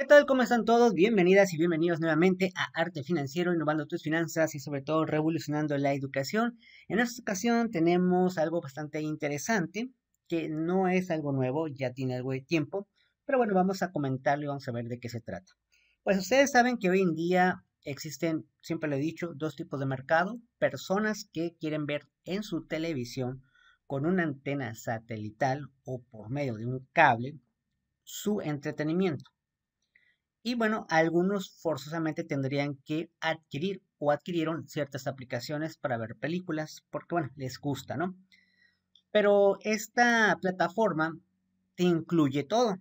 ¿Qué tal? ¿Cómo están todos? Bienvenidas y bienvenidos nuevamente a Arte Financiero, innovando tus finanzas y sobre todo revolucionando la educación. En esta ocasión tenemos algo bastante interesante, que no es algo nuevo, ya tiene algo de tiempo, pero bueno, vamos a comentarlo y vamos a ver de qué se trata. Pues ustedes saben que hoy en día existen, siempre lo he dicho, dos tipos de mercado, personas que quieren ver en su televisión con una antena satelital o por medio de un cable su entretenimiento y bueno, algunos forzosamente tendrían que adquirir o adquirieron ciertas aplicaciones para ver películas, porque bueno, les gusta, ¿no? Pero esta plataforma te incluye todo.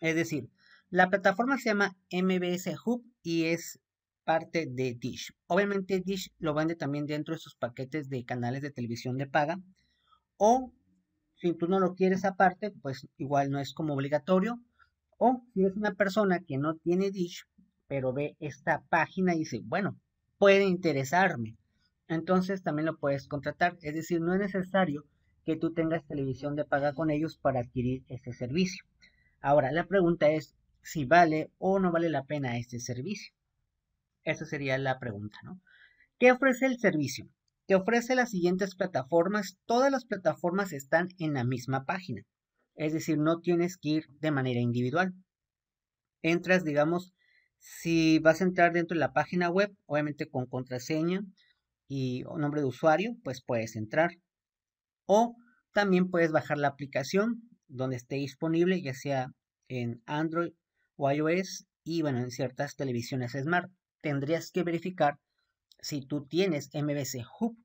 Es decir, la plataforma se llama MBS Hub y es parte de Dish. Obviamente Dish lo vende también dentro de sus paquetes de canales de televisión de paga. O si tú no lo quieres aparte, pues igual no es como obligatorio. O si eres una persona que no tiene Dish, pero ve esta página y dice, bueno, puede interesarme. Entonces también lo puedes contratar. Es decir, no es necesario que tú tengas televisión de paga con ellos para adquirir este servicio. Ahora, la pregunta es si vale o no vale la pena este servicio. Esa sería la pregunta, ¿no? ¿Qué ofrece el servicio? Te ofrece las siguientes plataformas. Todas las plataformas están en la misma página. Es decir, no tienes que ir de manera individual. Entras, digamos, si vas a entrar dentro de la página web, obviamente con contraseña y nombre de usuario, pues puedes entrar. O también puedes bajar la aplicación donde esté disponible, ya sea en Android o iOS y bueno, en ciertas televisiones Smart. Tendrías que verificar si tú tienes MBC Hub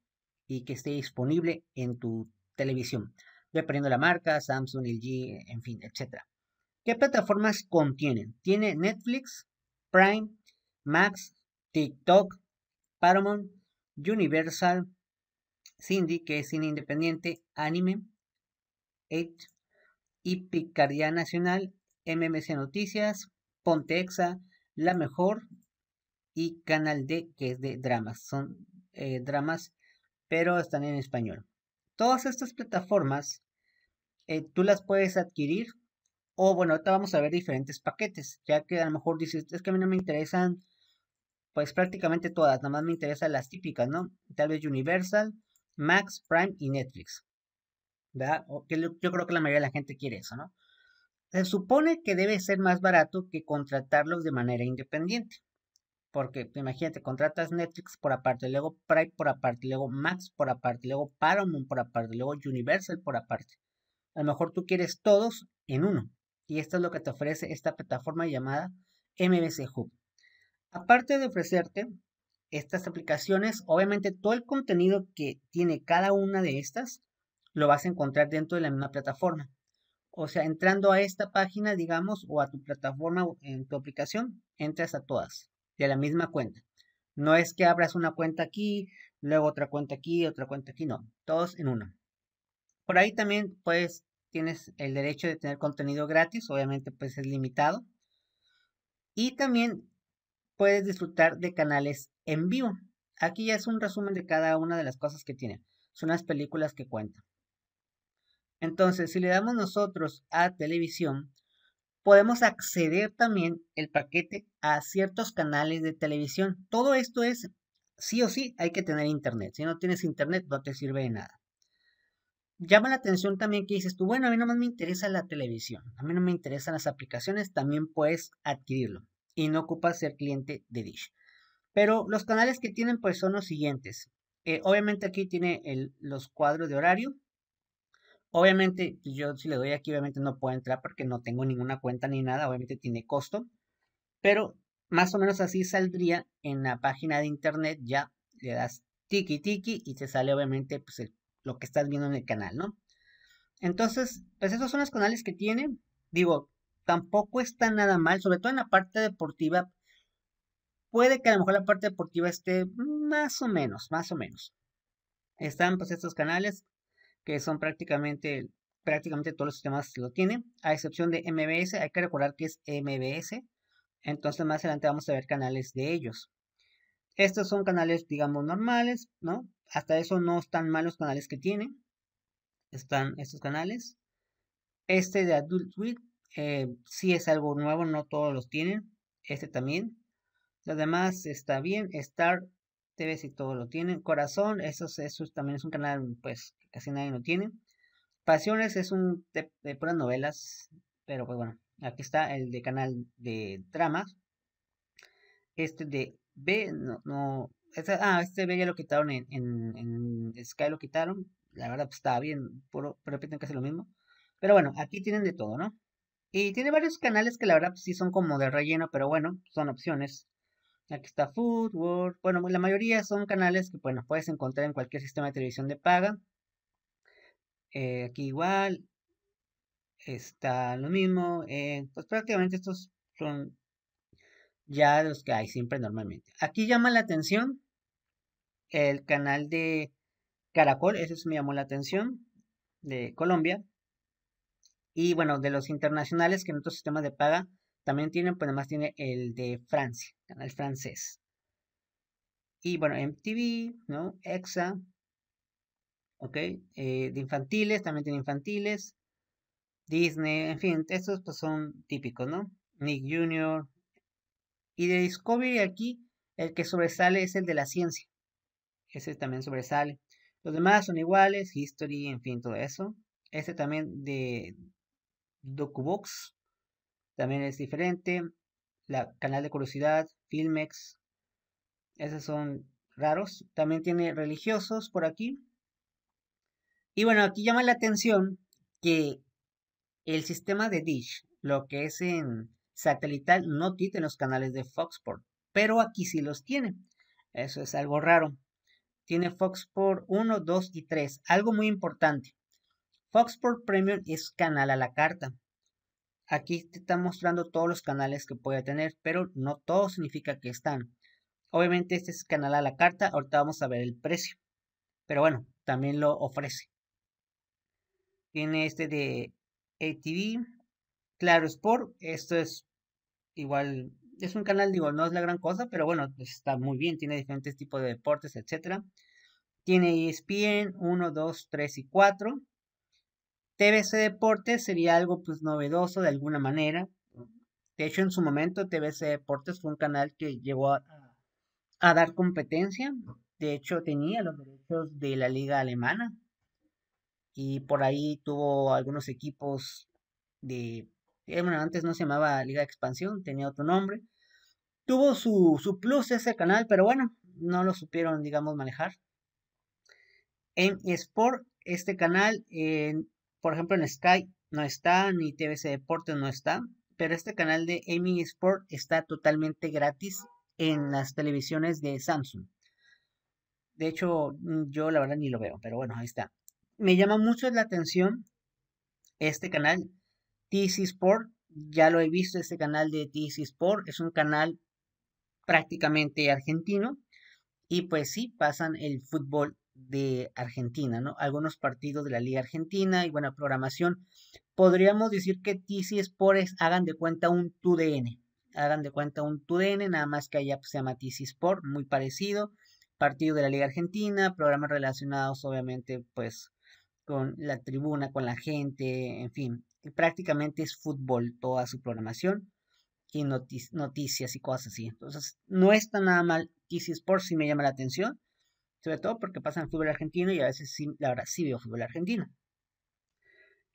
y que esté disponible en tu televisión dependiendo de la marca, Samsung, LG, en fin, etc. ¿Qué plataformas contienen? Tiene Netflix, Prime, Max, TikTok, Paramount, Universal, Cindy, que es cine independiente, Anime, 8 y Picardía Nacional, MMC Noticias, Pontexa, La Mejor y Canal D, que es de dramas. Son eh, dramas, pero están en español. Todas estas plataformas eh, tú las puedes adquirir. O bueno, ahorita vamos a ver diferentes paquetes, ya que a lo mejor dices, es que a mí no me interesan, pues prácticamente todas, nada más me interesan las típicas, ¿no? Tal vez Universal, Max, Prime y Netflix. ¿Verdad? que yo creo que la mayoría de la gente quiere eso, ¿no? Se supone que debe ser más barato que contratarlos de manera independiente. Porque pues, imagínate, contratas Netflix por aparte, luego Prime por aparte, luego Max por aparte, luego Paramount por aparte, luego Universal por aparte. A lo mejor tú quieres todos en uno. Y esto es lo que te ofrece esta plataforma llamada MBC Hub. Aparte de ofrecerte estas aplicaciones, obviamente todo el contenido que tiene cada una de estas lo vas a encontrar dentro de la misma plataforma. O sea, entrando a esta página, digamos, o a tu plataforma en tu aplicación, entras a todas de la misma cuenta. No es que abras una cuenta aquí, luego otra cuenta aquí, otra cuenta aquí, no, todos en una. Por ahí también puedes tienes el derecho de tener contenido gratis, obviamente pues es limitado. Y también puedes disfrutar de canales en vivo. Aquí ya es un resumen de cada una de las cosas que tiene. Son las películas que cuentan. Entonces, si le damos nosotros a televisión, podemos acceder también el paquete a ciertos canales de televisión. Todo esto es, sí o sí, hay que tener internet. Si no tienes internet, no te sirve de nada llama la atención también que dices tú, bueno, a mí nomás me interesa la televisión, a mí no me interesan las aplicaciones, también puedes adquirirlo y no ocupas ser cliente de Dish. Pero los canales que tienen pues son los siguientes. Eh, obviamente aquí tiene los cuadros de horario. Obviamente pues, yo si le doy aquí obviamente no puedo entrar porque no tengo ninguna cuenta ni nada, obviamente tiene costo. Pero más o menos así saldría en la página de internet ya le das tiki tiki y te sale obviamente pues el lo que estás viendo en el canal, ¿no? Entonces, pues esos son los canales que tiene. Digo, tampoco está nada mal, sobre todo en la parte deportiva. Puede que a lo mejor la parte deportiva esté más o menos, más o menos. Están pues estos canales que son prácticamente, prácticamente todos los sistemas lo tienen, a excepción de MBS, hay que recordar que es MBS. Entonces más adelante vamos a ver canales de ellos. Estos son canales, digamos, normales, ¿no? hasta eso no están mal los canales que tiene. Están estos canales. Este de Adult Swim Si eh, sí es algo nuevo, no todos los tienen. Este también. Los demás está bien. Star TV si todos lo tienen. Corazón, eso, también es un canal pues casi nadie lo tiene. Pasiones es un de, puras novelas, pero pues bueno, aquí está el de canal de dramas. Este de B, no, este, ah, este B ya lo quitaron en, Sky, lo quitaron. La verdad, pues estaba bien, puro, repiten casi lo mismo. Pero bueno, aquí tienen de todo, ¿no? Y tiene varios canales que la verdad pues, sí son como de relleno, pero bueno, son opciones. Aquí está Food, World. Bueno, la mayoría son canales que bueno, puedes encontrar en cualquier sistema de televisión de paga. Eh, aquí igual. Está lo mismo. Eh, pues prácticamente estos son ya los que hay siempre normalmente. Aquí llama la atención el canal de Caracol, eso me llamó la atención, de Colombia. Y bueno, de los internacionales que en otros sistemas de paga también tienen, pues además tiene el de Francia, canal francés. Y bueno, MTV, ¿no? EXA, ¿ok? Eh, de infantiles, también tiene infantiles. Disney, en fin, estos pues son típicos, ¿no? Nick Jr. Y de Discovery aquí, el que sobresale es el de la ciencia. Ese también sobresale. Los demás son iguales, History, en fin, todo eso. Este también de DocuBox también es diferente. La canal de curiosidad, Filmex. Esos son raros. También tiene religiosos por aquí. Y bueno, aquí llama la atención que el sistema de Dish, lo que es en satelital, no tiene los canales de Foxport, pero aquí sí los tiene. Eso es algo raro tiene Fox por 1, 2 y 3. Algo muy importante. Fox Sports Premium es canal a la carta. Aquí te está mostrando todos los canales que puede tener, pero no todo significa que están. Obviamente este es canal a la carta, ahorita vamos a ver el precio. Pero bueno, también lo ofrece. Tiene este de ATV, Claro Sport, esto es igual es un canal, digo, no es la gran cosa, pero bueno, pues, está muy bien, tiene diferentes tipos de deportes, etc. Tiene ESPN 1, 2, 3 y 4. TVC Deportes sería algo pues novedoso de alguna manera. De hecho, en su momento TVC Deportes fue un canal que llegó a dar competencia. De hecho, tenía los derechos de la liga alemana. Y por ahí tuvo algunos equipos de eh, bueno, antes no se llamaba Liga de Expansión, tenía otro nombre. Tuvo su, plus ese canal, pero bueno, no lo supieron, digamos, manejar. En Sport, este canal, eh, por ejemplo, en Sky no está, ni TVC Deportes no está, pero este canal de Amy Sport está totalmente gratis en las televisiones de Samsung. De hecho, mm, yo la verdad ni lo veo, pero bueno, ahí está. Me llama mucho la atención este canal TC Sport, ya lo he visto, este canal de TC Sport es un canal prácticamente argentino. Y pues sí, pasan el fútbol de Argentina, ¿no? Algunos partidos de la Liga Argentina y buena programación. Podríamos decir que TC es, hagan de cuenta un TUDN. Hagan de cuenta un TUDN, nada más que allá pues, se llama TC Sport, muy parecido. Partido de la Liga Argentina, programas relacionados obviamente pues con la tribuna, con la gente, en fin, prácticamente es fútbol toda su programación y noticias y cosas así. Entonces, no está nada mal Easy Sports, si me llama la atención, sobre todo porque pasan fútbol argentino y a veces sí, la verdad, sí veo fútbol argentino.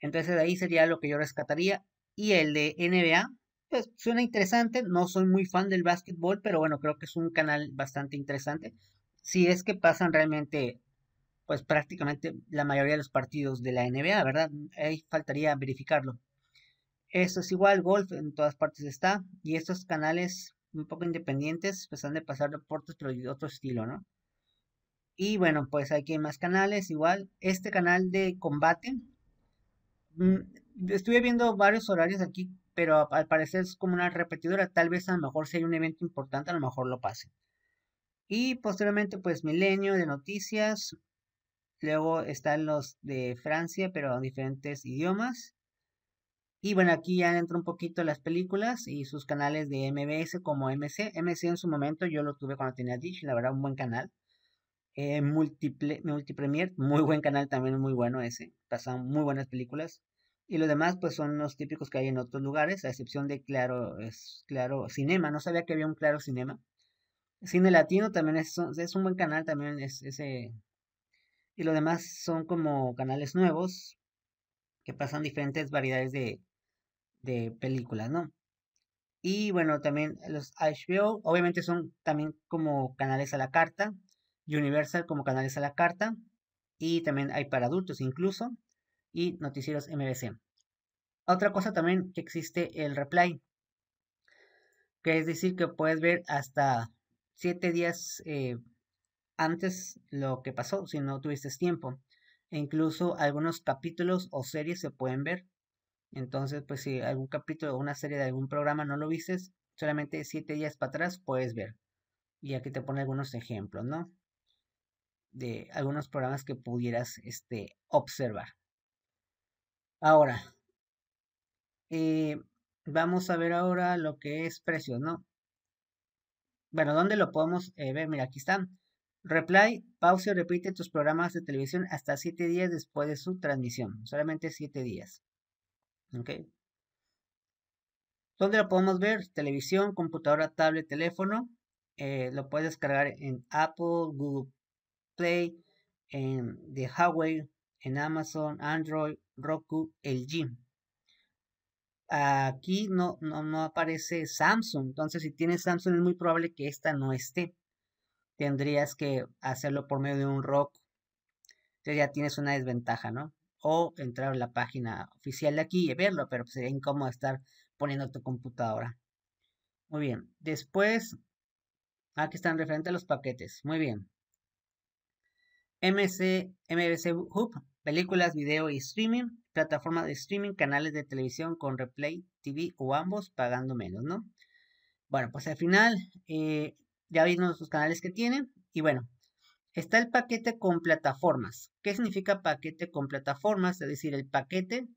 Entonces, de ahí sería lo que yo rescataría. Y el de NBA, pues suena interesante, no soy muy fan del básquetbol, pero bueno, creo que es un canal bastante interesante. Si es que pasan realmente pues prácticamente la mayoría de los partidos de la NBA, ¿verdad? Ahí faltaría verificarlo. Esto es igual, golf en todas partes está. Y estos canales un poco independientes, pues han de pasar deportes pero de otro estilo, ¿no? Y bueno, pues aquí hay más canales, igual. Este canal de combate. Mm, estuve viendo varios horarios aquí, pero al parecer es como una repetidora. Tal vez a lo mejor si hay un evento importante, a lo mejor lo pase. Y posteriormente, pues Milenio de Noticias, Luego están los de Francia, pero en diferentes idiomas. Y bueno, aquí ya entro un poquito las películas y sus canales de MBS como MC. MC en su momento yo lo tuve cuando tenía Dish, la verdad, un buen canal. Eh, multipremier, muy buen canal también, muy bueno ese. Pasan muy buenas películas. Y los demás, pues son los típicos que hay en otros lugares, a excepción de Claro, es Claro Cinema. No sabía que había un Claro Cinema. Cine Latino también es, es un buen canal, también es ese y lo demás son como canales nuevos que pasan diferentes variedades de, películas, ¿no? Y bueno, también los HBO, obviamente son también como canales a la carta, Universal como canales a la carta, y también hay para adultos incluso, y noticieros MBC. Otra cosa también que existe el replay, que es decir que puedes ver hasta 7 días eh, antes lo que pasó si no tuviste tiempo. E incluso algunos capítulos o series se pueden ver. Entonces, pues si algún capítulo o una serie de algún programa no lo viste, solamente siete días para atrás puedes ver. Y aquí te pone algunos ejemplos, ¿no? De algunos programas que pudieras este, observar. Ahora, eh, vamos a ver ahora lo que es precios, ¿no? Bueno, ¿dónde lo podemos eh, ver? Mira, aquí están Reply, pause, repite tus programas de televisión hasta 7 días después de su transmisión. Solamente 7 días. ¿Ok? ¿Dónde lo podemos ver? Televisión, computadora, tablet, teléfono. Eh, lo puedes descargar en Apple, Google Play, en The Huawei, en Amazon, Android, Roku, LG. Aquí no, no, no aparece Samsung. Entonces, si tienes Samsung, es muy probable que esta no esté tendrías que hacerlo por medio de un rock. Entonces ya tienes una desventaja, ¿no? O entrar a la página oficial de aquí y verlo, pero sería incómodo estar poniendo tu computadora. Muy bien. Después, aquí ah, están referente a los paquetes. Muy bien. MC, MBC Hub, películas, video y streaming, plataforma de streaming, canales de televisión con replay, TV o ambos, pagando menos, ¿no? Bueno, pues al final eh, ya vimos los canales que tiene. Y bueno, está el paquete con plataformas. ¿Qué significa paquete con plataformas? Es decir, el paquete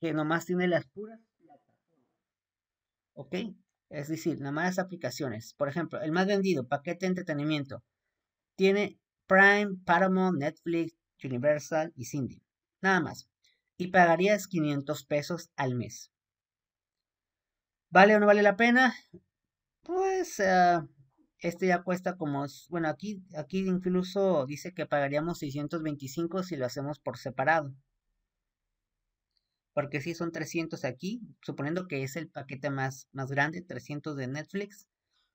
que nomás tiene las puras plataformas. ¿Ok? Es decir, nomás aplicaciones. Por ejemplo, el más vendido, paquete de entretenimiento, tiene Prime, Paramount, Netflix, Universal y Cindy. Nada más. Y pagarías 500 pesos al mes. ¿Vale o no vale la pena? Pues eh, este ya cuesta como, bueno, aquí, aquí incluso dice que pagaríamos 625 si lo hacemos por separado. Porque si son 300 aquí, suponiendo que es el paquete más, más grande, 300 de Netflix.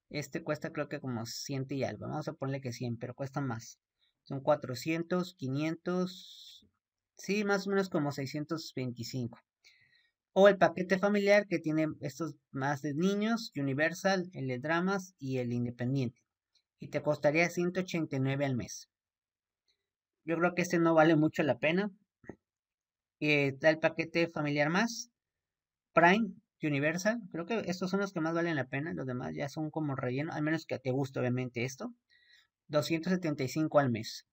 Este cuesta creo que como 100 y algo, vamos a ponerle que 100, pero cuesta más. Son 400, 500, sí, más o menos como 625. O el paquete familiar que tiene estos más de niños, Universal, el de dramas y el independiente. Y te costaría 189 al mes. Yo creo que este no vale mucho la pena. Eh, el paquete familiar más, Prime, Universal. Creo que estos son los que más valen la pena. Los demás ya son como relleno, al menos que te guste obviamente esto. 275 al mes.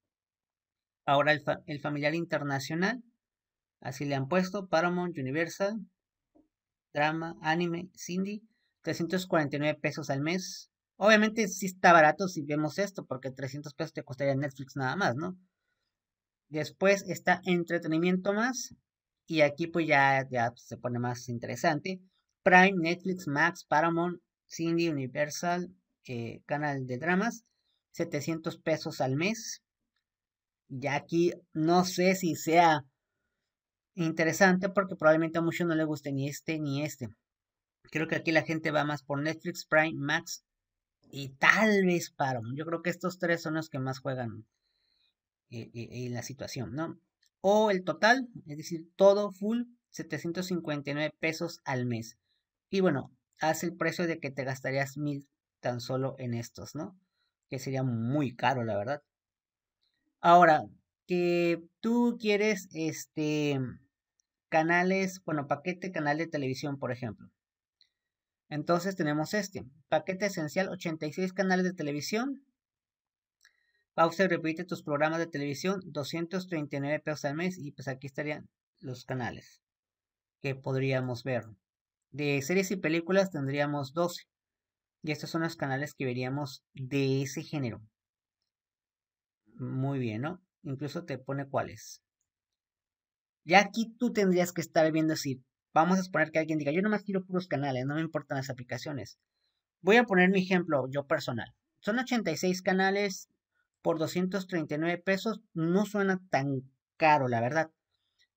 Ahora el, el familiar internacional, así le han puesto Paramount Universal, drama, anime, Cindy, 349 pesos al mes. Obviamente sí está barato si vemos esto, porque 300 pesos te costaría Netflix nada más, ¿no? Después está entretenimiento más, y aquí pues ya, ya se pone más interesante. Prime, Netflix, Max, Paramount, Cindy, Universal, eh, canal de dramas, 700 pesos al mes. Ya aquí no sé si sea interesante porque probablemente a muchos no le guste ni este ni este. Creo que aquí la gente va más por Netflix, Prime, Max y tal vez Paramount. Yo creo que estos tres son los que más juegan en, eh, eh, eh, la situación, ¿no? O el total, es decir, todo full, 759 pesos al mes. Y bueno, hace el precio de que te gastarías mil tan solo en estos, ¿no? Que sería muy caro, la verdad. Ahora, que tú quieres, este, canales, bueno, paquete canal de televisión, por ejemplo. Entonces tenemos este, paquete esencial 86 canales de televisión. Pausa y repite tus programas de televisión, 239 pesos al mes y pues aquí estarían los canales que podríamos ver. De series y películas tendríamos 12. Y estos son los canales que veríamos de ese género. Muy bien, ¿no? Incluso te pone cuáles. Ya aquí tú tendrías que estar viendo si vamos a suponer que alguien diga, yo nomás quiero puros canales, no me importan las aplicaciones. Voy a poner mi ejemplo yo personal. Son 86 canales por 239 pesos, no suena tan caro, la verdad.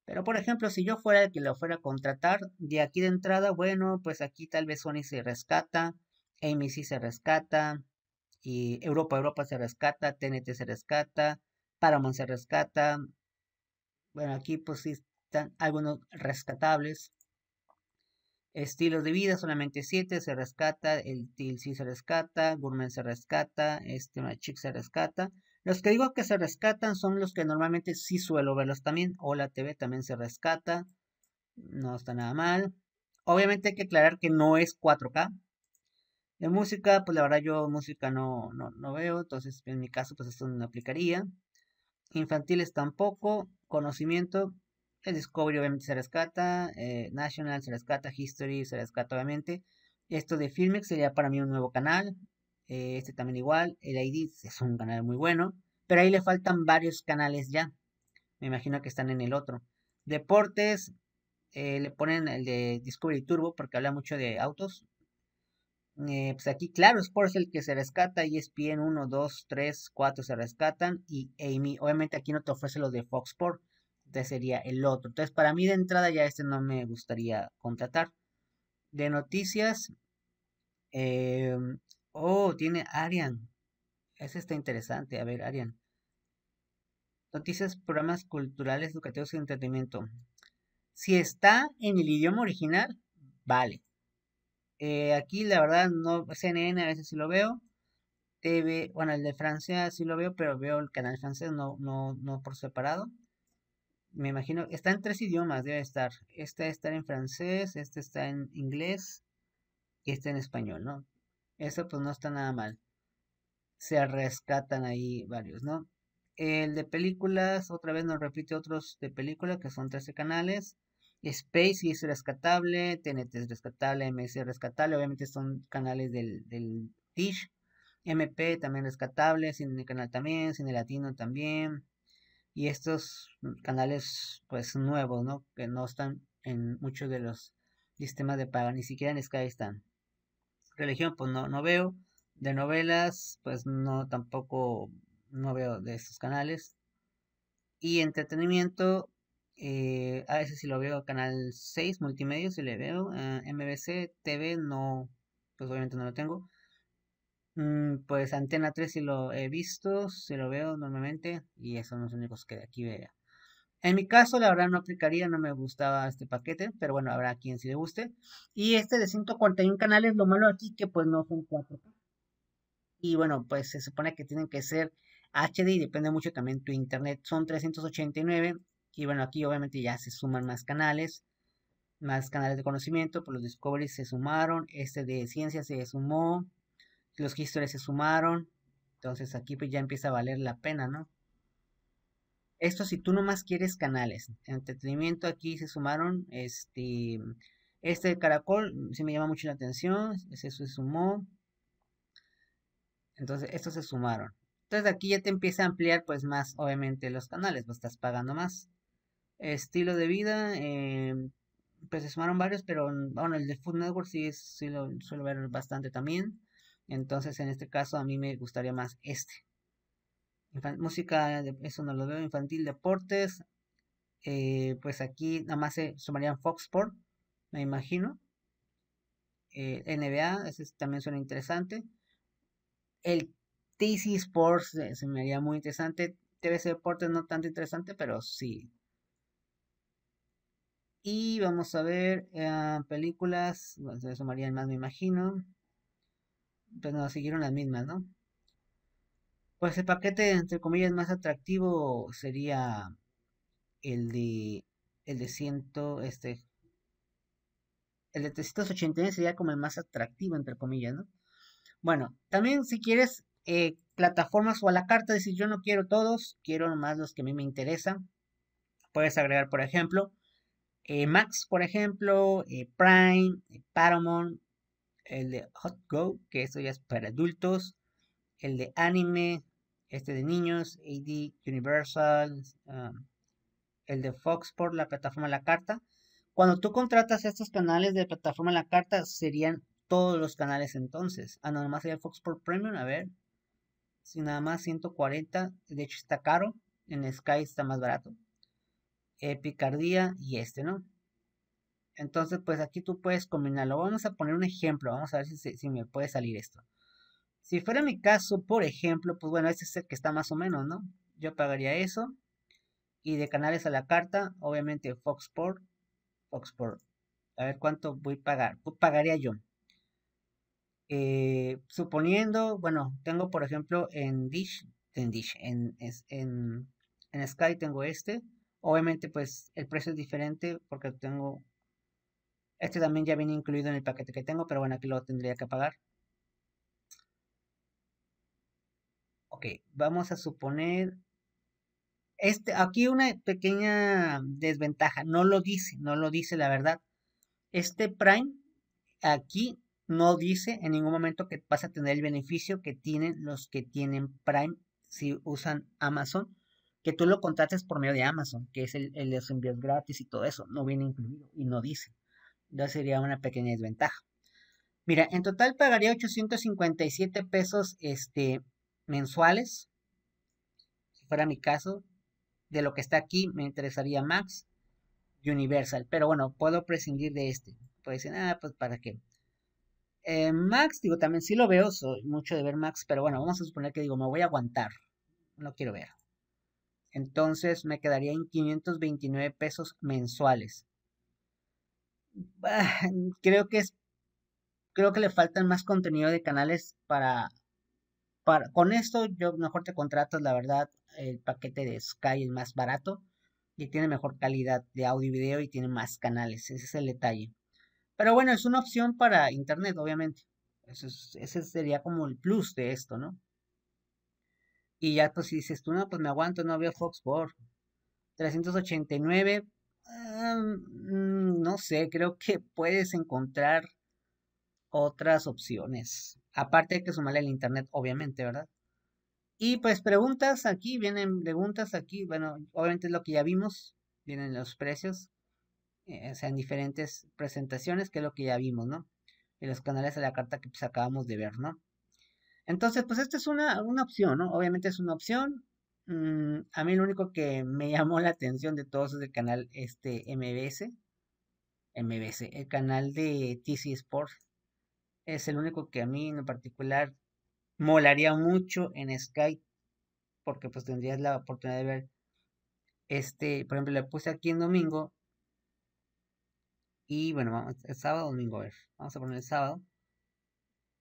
Pero por ejemplo, si yo fuera el que lo fuera a contratar, de aquí de entrada, bueno, pues aquí tal vez Sony se rescata, AMC se rescata, y Europa, Europa se rescata, TNT se rescata, Paramount se rescata, bueno, aquí pues sí están algunos rescatables. Estilos de vida, solamente 7, se rescata, el sí se rescata, Gourmet se rescata, este Chick se rescata. Los que digo que se rescatan son los que normalmente sí suelo verlos también. o la TV también se rescata. No está nada mal. Obviamente hay que aclarar que no es 4K. De música, pues la verdad yo música no, no, no veo. Entonces en mi caso pues esto no aplicaría. Infantiles tampoco conocimiento. El Discovery obviamente se rescata, eh, National se rescata, History se rescata obviamente. Esto de Filmex sería para mí un nuevo canal. Eh, este también igual. El ID es un canal muy bueno. Pero ahí le faltan varios canales ya. Me imagino que están en el otro. Deportes, eh, le ponen el de Discovery Turbo porque habla mucho de autos. Eh, pues aquí, claro, Sports el que se rescata, y ESPN 1, 2, 3, 4 se rescatan y Amy, obviamente aquí no te ofrece lo de Fox Sports, entonces sería el otro. Entonces, para mí de entrada ya este no me gustaría contratar. De noticias, eh, oh, tiene Arian, ese está interesante, a ver, Arian. Noticias, programas culturales, educativos y entretenimiento. Si está en el idioma original, vale eh, aquí la verdad no, CNN a veces sí lo veo. TV, bueno, el de Francia sí lo veo, pero veo el canal francés, no, no, no por separado. Me imagino, está en tres idiomas, debe estar. Este debe estar en francés, este está en inglés y este en español, ¿no? Eso pues no está nada mal. Se rescatan ahí varios, ¿no? El de películas, otra vez nos repite otros de películas que son 13 canales. Space es rescatable, TNT es rescatable, MS es rescatable, obviamente son canales del, del MP también rescatable, Cine Canal también, Cine Latino también. Y estos canales pues nuevos, ¿no? Que no están en muchos de los sistemas de pago, ni siquiera en Sky están. Religión pues no, no veo. De novelas pues no tampoco no veo de estos canales. Y entretenimiento eh, a veces si lo veo canal 6, multimedia, si le veo. Eh, MBC, TV, no, pues obviamente no lo tengo. Mm, pues Antena 3 si lo he visto, si lo veo normalmente. Y esos son los únicos que de aquí veo En mi caso, la verdad no aplicaría, no me gustaba este paquete, pero bueno, habrá quien si le guste. Y este de 141 canales, lo malo aquí que pues no son 4 Y bueno, pues se supone que tienen que ser HD y depende mucho también tu internet. Son 389 y bueno, aquí obviamente ya se suman más canales, más canales de conocimiento, pues los Discovery se sumaron, este de ciencia se sumó, los History se sumaron, entonces aquí pues ya empieza a valer la pena, ¿no? Esto si tú nomás quieres canales, entretenimiento aquí se sumaron, este, este de Caracol se me llama mucho la atención, ese se sumó, entonces estos se sumaron. Entonces aquí ya te empieza a ampliar pues más obviamente los canales, pues estás pagando más estilo de vida, eh, pues se sumaron varios, pero bueno, el de Food Network sí, sí lo suelo ver bastante también. Entonces, en este caso, a mí me gustaría más este. música, eso no lo veo, infantil, deportes. Eh, pues aquí nada más se sumarían Fox Sport, me imagino. Eh, NBA, ese también suena interesante. El TC Sports se me haría muy interesante. TVC Deportes no tanto interesante, pero sí, y vamos a ver eh, películas, eso se sumarían más me imagino. Pero pues no, siguieron las mismas, ¿no? Pues el paquete, entre comillas, más atractivo sería el de el de 100, este, el de 389 sería como el más atractivo, entre comillas, ¿no? Bueno, también si quieres eh, plataformas o a la carta, decir yo no quiero todos, quiero más los que a mí me interesan. Puedes agregar, por ejemplo, eh, Max, por ejemplo, eh, Prime, eh, Paramount, el de Hot Go, que esto ya es para adultos, el de anime, este de niños, AD Universal, um, el de Fox la plataforma La Carta. Cuando tú contratas estos canales de plataforma La Carta, serían todos los canales entonces. Ah, nada más sería Fox por Premium, a ver. Si nada más 140, de hecho está caro, en Sky está más barato. Eh, picardía y este, ¿no? Entonces, pues aquí tú puedes combinarlo. Vamos a poner un ejemplo, vamos a ver si, me puede salir esto. Si fuera mi caso, por ejemplo, pues bueno, este es el que está más o menos, ¿no? Yo pagaría eso. Y de canales a la carta, obviamente Foxport, Foxport. A ver cuánto voy a pagar. Pagaría yo. Eh, suponiendo, bueno, tengo por ejemplo en Dish, en Dish, en Sky tengo este. Obviamente, pues el precio es diferente porque tengo. Este también ya viene incluido en el paquete que tengo, pero bueno, aquí lo tendría que pagar. Ok, vamos a suponer. Este, aquí una pequeña desventaja. No lo dice, no lo dice la verdad. Este Prime aquí no dice en ningún momento que vas a tener el beneficio que tienen los que tienen Prime si usan Amazon que tú lo contrates por medio de Amazon, que es el, el los envíos gratis y todo eso, no viene incluido y no dice. Ya sería una pequeña desventaja. Mira, en total pagaría 857 pesos este, mensuales, si fuera mi caso. De lo que está aquí me interesaría Max Universal, pero bueno, puedo prescindir de este. Puede decir nada, ah, pues para qué. Eh, Max, digo, también sí lo veo, soy mucho de ver Max, pero bueno, vamos a suponer que digo, me voy a aguantar, no quiero ver. Entonces me quedaría en 529 pesos mensuales. Ah, creo que es. Creo que le faltan más contenido de canales para. para con esto, yo mejor te contratas, la verdad. El paquete de Sky es más barato. Y tiene mejor calidad de audio y video. Y tiene más canales. Ese es el detalle. Pero bueno, es una opción para internet, obviamente. ese sería como el plus de esto, ¿no? Y ya, pues si dices tú, no, pues me aguanto, no veo Fox por 389, mm, no sé, creo que puedes encontrar otras opciones. Aparte de que sumarle el internet, obviamente, ¿verdad? Y pues preguntas aquí, vienen preguntas aquí, bueno, obviamente es lo que ya vimos, vienen los precios, o eh, sea, en diferentes presentaciones, que es lo que ya vimos, ¿no? En los canales de la carta que pues acabamos de ver, ¿no? Entonces, pues esta es una, una opción, ¿no? Obviamente es una opción. Mm, a mí lo único que me llamó la atención de todos es el canal este MBS. MBS, el canal de TC Sports. Es el único que a mí en particular molaría mucho en Skype porque pues tendrías la oportunidad de ver este, por ejemplo, le puse aquí en domingo y bueno, vamos, el sábado, domingo, a ver, vamos a poner el sábado.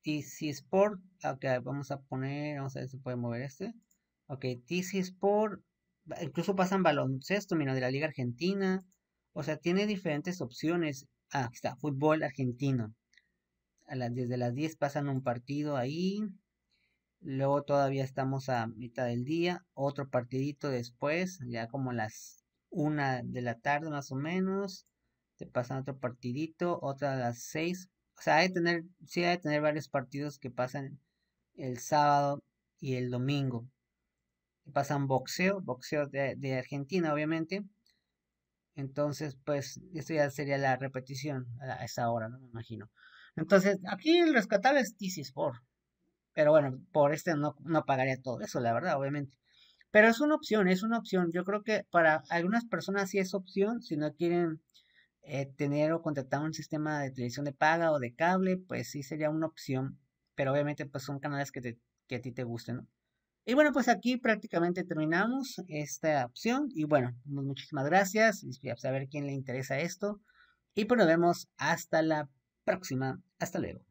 TC Sport. Ok, vamos a poner, vamos a ver si puede mover este. Ok, TC Sport. Incluso pasan baloncesto, mira, de la Liga Argentina. O sea, tiene diferentes opciones. Ah, está, fútbol argentino. A las, desde las 10 pasan un partido ahí. Luego todavía estamos a mitad del día. Otro partidito después, ya como las 1 de la tarde más o menos. Te pasan otro partidito, otra a las 6 o sea, hay que tener, sí hay que tener varios partidos que pasan el sábado y el domingo. Pasan boxeo, boxeo de, Argentina, obviamente. Entonces, pues, esto ya sería la repetición a esa hora, ¿no? Me imagino. Entonces, aquí el rescatable es TC Sport. Pero bueno, por este no, no pagaría todo eso, la verdad, obviamente. Pero es una opción, es una opción. Yo creo que para algunas personas sí es opción si no quieren eh, tener o contratar un sistema de televisión de paga o de cable, pues sí sería una opción, pero obviamente pues son canales que, que a ti te gusten, Y bueno, pues aquí prácticamente terminamos esta opción y bueno, pues muchísimas gracias y a saber quién le interesa esto y pues nos vemos hasta la próxima, hasta luego.